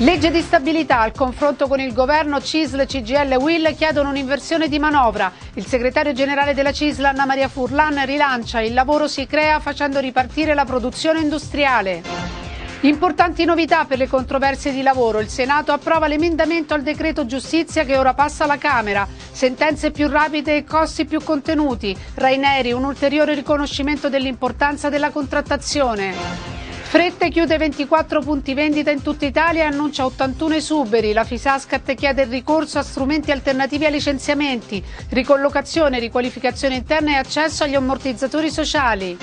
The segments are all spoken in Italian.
Legge di stabilità, al confronto con il governo CISL, CGL e WIL chiedono un'inversione di manovra. Il segretario generale della CISL, Anna Maria Furlan, rilancia il lavoro si crea facendo ripartire la produzione industriale. Importanti novità per le controversie di lavoro. Il Senato approva l'emendamento al decreto giustizia che ora passa alla Camera. Sentenze più rapide e costi più contenuti. Raineri, un ulteriore riconoscimento dell'importanza della contrattazione. Frette chiude 24 punti vendita in tutta Italia e annuncia 81 esuberi. La Fisascat chiede il ricorso a strumenti alternativi ai licenziamenti, ricollocazione, riqualificazione interna e accesso agli ammortizzatori sociali.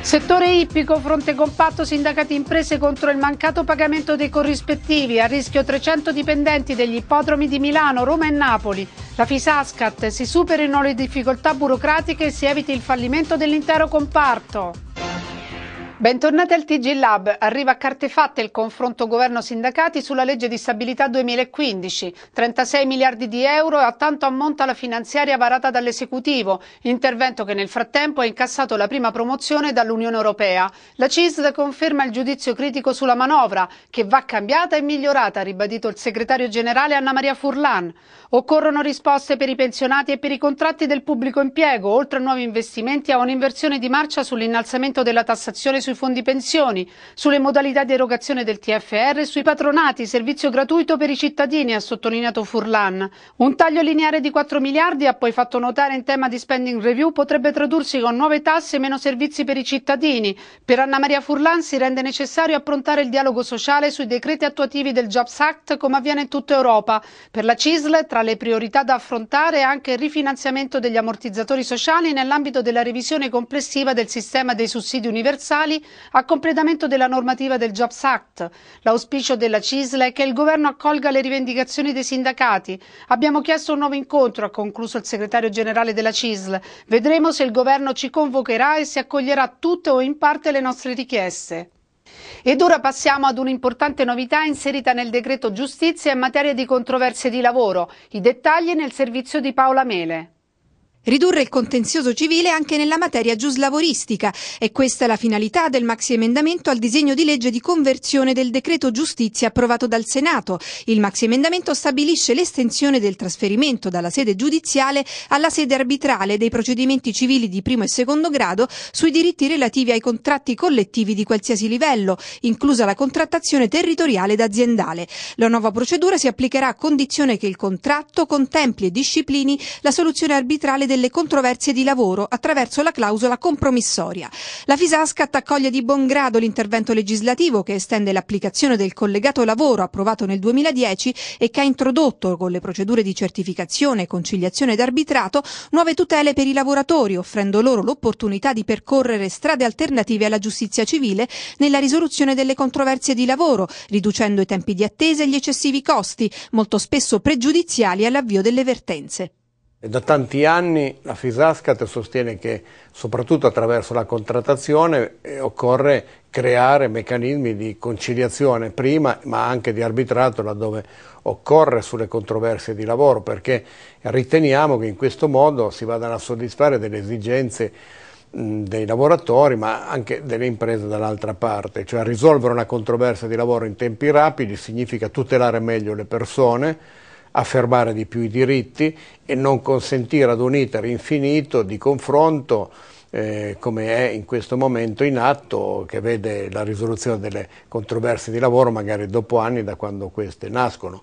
Settore ippico, fronte compatto sindacati imprese contro il mancato pagamento dei corrispettivi, a rischio 300 dipendenti degli ippodromi di Milano, Roma e Napoli. La Fisascat si superino le difficoltà burocratiche e si eviti il fallimento dell'intero comparto. Bentornati al TG Lab. Arriva a carte fatte il confronto governo-sindacati sulla legge di stabilità 2015. 36 miliardi di euro e a tanto ammonta la finanziaria varata dall'esecutivo, intervento che nel frattempo ha incassato la prima promozione dall'Unione Europea. La CISD conferma il giudizio critico sulla manovra, che va cambiata e migliorata, ha ribadito il segretario generale Anna Maria Furlan. Occorrono risposte per i pensionati e per i contratti del pubblico impiego, oltre a nuovi investimenti e a un'inversione di marcia sull'innalzamento della tassazione sui sui fondi pensioni, sulle modalità di erogazione del TFR e sui patronati, servizio gratuito per i cittadini, ha sottolineato Furlan. Un taglio lineare di 4 miliardi, ha poi fatto notare in tema di spending review, potrebbe tradursi con nuove tasse e meno servizi per i cittadini. Per Anna Maria Furlan si rende necessario approntare il dialogo sociale sui decreti attuativi del Jobs Act come avviene in tutta Europa. Per la CISL tra le priorità da affrontare è anche il rifinanziamento degli ammortizzatori sociali nell'ambito della revisione complessiva del sistema dei sussidi universali a completamento della normativa del Jobs Act. L'auspicio della CISL è che il governo accolga le rivendicazioni dei sindacati. Abbiamo chiesto un nuovo incontro, ha concluso il segretario generale della CISL. Vedremo se il governo ci convocherà e se accoglierà tutte o in parte le nostre richieste. Ed ora passiamo ad un'importante novità inserita nel decreto giustizia in materia di controversie di lavoro. I dettagli nel servizio di Paola Mele. Ridurre il contenzioso civile anche nella materia giuslavoristica e questa è la finalità del maxi emendamento al disegno di legge di conversione del decreto giustizia approvato dal Senato. Il maxi emendamento stabilisce l'estensione del trasferimento dalla sede giudiziale alla sede arbitrale dei procedimenti civili di primo e secondo grado sui diritti relativi ai contratti collettivi di qualsiasi livello, inclusa la contrattazione territoriale ed aziendale. La nuova procedura si applicherà a condizione che il contratto contempli e disciplini la soluzione arbitrale delle controversie di lavoro attraverso la clausola compromissoria. La Fisasca accoglie di buon grado l'intervento legislativo che estende l'applicazione del collegato lavoro approvato nel 2010 e che ha introdotto con le procedure di certificazione, conciliazione ed arbitrato nuove tutele per i lavoratori, offrendo loro l'opportunità di percorrere strade alternative alla giustizia civile nella risoluzione delle controversie di lavoro, riducendo i tempi di attesa e gli eccessivi costi, molto spesso pregiudiziali all'avvio delle vertenze. Da tanti anni la Fisascat sostiene che soprattutto attraverso la contrattazione eh, occorre creare meccanismi di conciliazione prima ma anche di arbitrato laddove occorre sulle controversie di lavoro perché riteniamo che in questo modo si vadano a soddisfare delle esigenze dei lavoratori ma anche delle imprese dall'altra parte, cioè risolvere una controversia di lavoro in tempi rapidi significa tutelare meglio le persone affermare di più i diritti e non consentire ad un iter infinito di confronto eh, come è in questo momento in atto, che vede la risoluzione delle controversie di lavoro magari dopo anni da quando queste nascono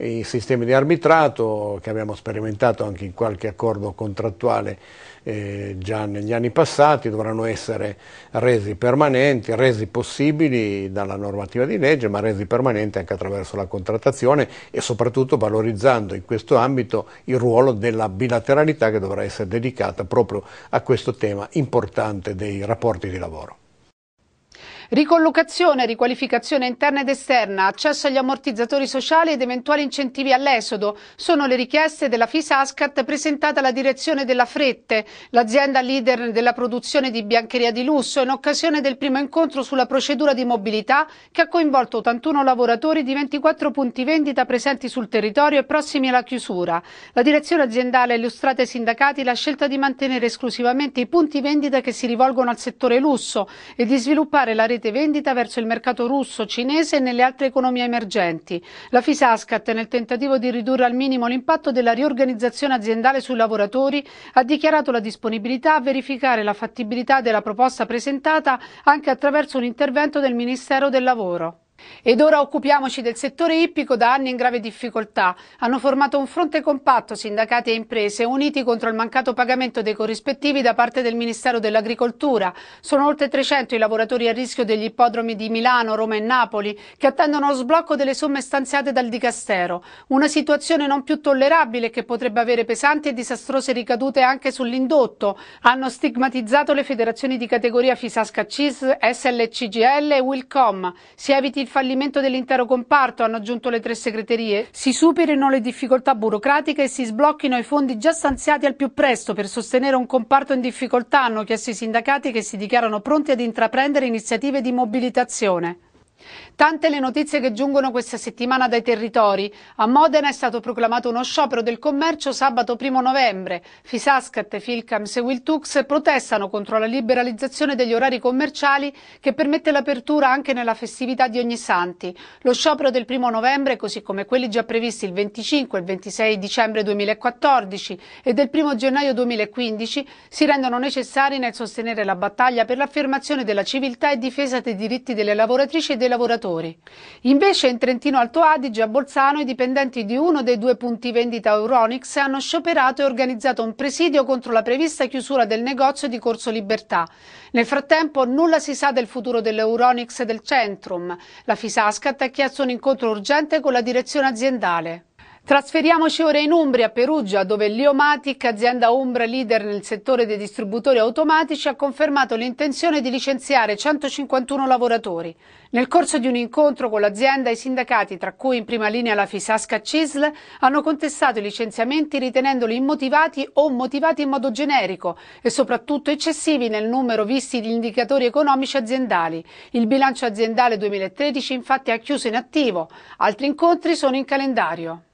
i sistemi di arbitrato che abbiamo sperimentato anche in qualche accordo contrattuale eh, già negli anni passati dovranno essere resi permanenti, resi possibili dalla normativa di legge, ma resi permanenti anche attraverso la contrattazione e soprattutto valorizzando in questo ambito il ruolo della bilateralità che dovrà essere dedicata proprio a questo tema importante dei rapporti di lavoro. Ricollocazione, riqualificazione interna ed esterna, accesso agli ammortizzatori sociali ed eventuali incentivi all'esodo sono le richieste della FISASCAT presentata alla direzione della Frette, l'azienda leader della produzione di biancheria di lusso, in occasione del primo incontro sulla procedura di mobilità che ha coinvolto 81 lavoratori di 24 punti vendita presenti sul territorio e prossimi alla chiusura. La direzione aziendale ha illustrato ai sindacati la scelta di mantenere esclusivamente i punti vendita che si rivolgono al settore lusso e di sviluppare la rete rete vendita verso il mercato russo, cinese e nelle altre economie emergenti. La Fisascat, nel tentativo di ridurre al minimo l'impatto della riorganizzazione aziendale sui lavoratori, ha dichiarato la disponibilità a verificare la fattibilità della proposta presentata anche attraverso un intervento del Ministero del Lavoro. Ed ora occupiamoci del settore ippico da anni in grave difficoltà. Hanno formato un fronte compatto sindacati e imprese uniti contro il mancato pagamento dei corrispettivi da parte del Ministero dell'Agricoltura. Sono oltre 300 i lavoratori a rischio degli ippodromi di Milano, Roma e Napoli che attendono lo sblocco delle somme stanziate dal Dicastero. Una situazione non più tollerabile che potrebbe avere pesanti e disastrose ricadute anche sull'indotto. Hanno stigmatizzato le federazioni di categoria Fisasca CIS, SLCGL e Wilcom. Si eviti il fallimento dell'intero comparto, hanno aggiunto le tre segreterie. Si superino le difficoltà burocratiche e si sblocchino i fondi già stanziati al più presto per sostenere un comparto in difficoltà, hanno chiesto i sindacati che si dichiarano pronti ad intraprendere iniziative di mobilitazione. Tante le notizie che giungono questa settimana dai territori. A Modena è stato proclamato uno sciopero del commercio sabato 1 novembre. Fisascat, Filcams e Wiltux protestano contro la liberalizzazione degli orari commerciali che permette l'apertura anche nella festività di ogni santi. Lo sciopero del 1 novembre, così come quelli già previsti il 25 e il 26 dicembre 2014 e del 1 gennaio 2015, si rendono necessari nel sostenere la battaglia per l'affermazione della civiltà e difesa dei diritti delle lavoratrici e delle dei lavoratori. Invece in Trentino Alto Adige a Bolzano i dipendenti di uno dei due punti vendita Euronix hanno scioperato e organizzato un presidio contro la prevista chiusura del negozio di Corso Libertà. Nel frattempo nulla si sa del futuro dell'Euronix del Centrum. La Fisascat ha chiesto un incontro urgente con la direzione aziendale. Trasferiamoci ora in Umbria, Perugia, dove l'Iomatic, azienda Umbra leader nel settore dei distributori automatici, ha confermato l'intenzione di licenziare 151 lavoratori. Nel corso di un incontro con l'azienda, i sindacati, tra cui in prima linea la Fisasca Cisl, hanno contestato i licenziamenti ritenendoli immotivati o motivati in modo generico e soprattutto eccessivi nel numero visti gli indicatori economici aziendali. Il bilancio aziendale 2013 infatti ha chiuso in attivo, altri incontri sono in calendario.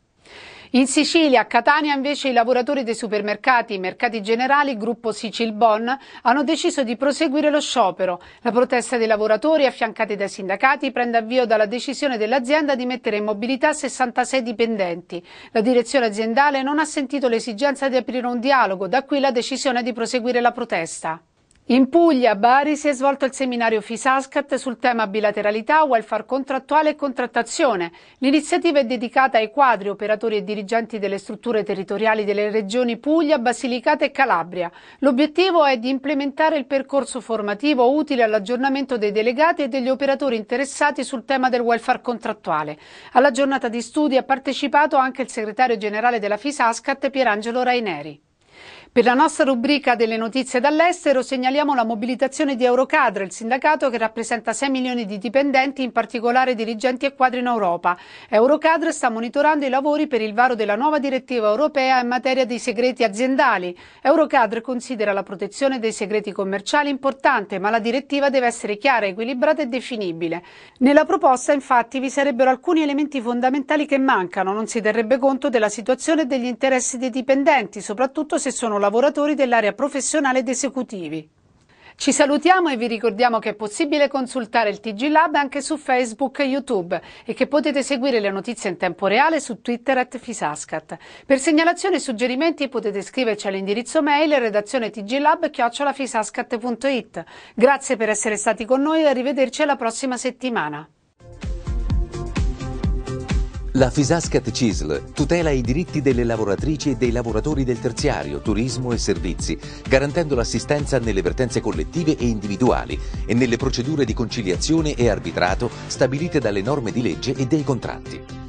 In Sicilia, a Catania, invece, i lavoratori dei supermercati, mercati generali, gruppo Sicilbon, hanno deciso di proseguire lo sciopero. La protesta dei lavoratori, affiancati dai sindacati, prende avvio dalla decisione dell'azienda di mettere in mobilità 66 dipendenti. La direzione aziendale non ha sentito l'esigenza di aprire un dialogo, da qui la decisione di proseguire la protesta. In Puglia, a Bari, si è svolto il seminario FISASCAT sul tema bilateralità, welfare contrattuale e contrattazione. L'iniziativa è dedicata ai quadri, operatori e dirigenti delle strutture territoriali delle regioni Puglia, Basilicata e Calabria. L'obiettivo è di implementare il percorso formativo utile all'aggiornamento dei delegati e degli operatori interessati sul tema del welfare contrattuale. Alla giornata di studi ha partecipato anche il segretario generale della FISASCAT Pierangelo Raineri. Per la nostra rubrica delle notizie dall'estero segnaliamo la mobilitazione di Eurocadre, il sindacato che rappresenta 6 milioni di dipendenti, in particolare dirigenti e quadri in Europa. Eurocadre sta monitorando i lavori per il varo della nuova direttiva europea in materia di segreti aziendali. Eurocadre considera la protezione dei segreti commerciali importante, ma la direttiva deve essere chiara, equilibrata e definibile. Nella proposta, infatti, vi sarebbero alcuni elementi fondamentali che mancano, non si terrebbe conto della situazione e degli interessi dei dipendenti, soprattutto se sono lavoratori dell'area professionale ed esecutivi. Ci salutiamo e vi ricordiamo che è possibile consultare il TG Lab anche su Facebook e YouTube e che potete seguire le notizie in tempo reale su Twitter at Fisascat. Per segnalazioni e suggerimenti potete scriverci all'indirizzo mail redazione tglab.fisascat.it. Grazie per essere stati con noi e arrivederci alla prossima settimana. La Fisascat CISL tutela i diritti delle lavoratrici e dei lavoratori del terziario, turismo e servizi, garantendo l'assistenza nelle vertenze collettive e individuali e nelle procedure di conciliazione e arbitrato stabilite dalle norme di legge e dei contratti.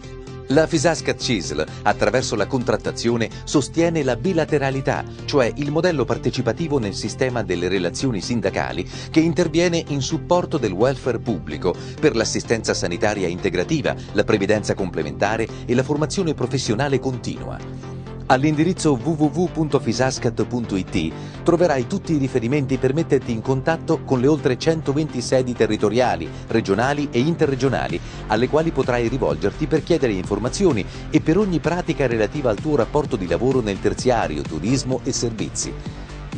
La Fisasca CISL, attraverso la contrattazione, sostiene la bilateralità, cioè il modello partecipativo nel sistema delle relazioni sindacali che interviene in supporto del welfare pubblico per l'assistenza sanitaria integrativa, la previdenza complementare e la formazione professionale continua. All'indirizzo www.fisascat.it troverai tutti i riferimenti per metterti in contatto con le oltre 120 sedi territoriali, regionali e interregionali, alle quali potrai rivolgerti per chiedere informazioni e per ogni pratica relativa al tuo rapporto di lavoro nel terziario, turismo e servizi.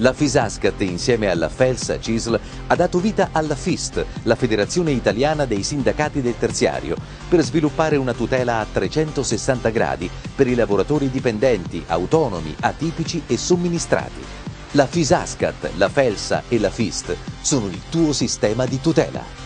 La Fisascat, insieme alla Felsa CISL, ha dato vita alla FIST, la Federazione Italiana dei Sindacati del Terziario, per sviluppare una tutela a 360 gradi per i lavoratori dipendenti, autonomi, atipici e somministrati. La Fisascat, la Felsa e la FIST sono il tuo sistema di tutela.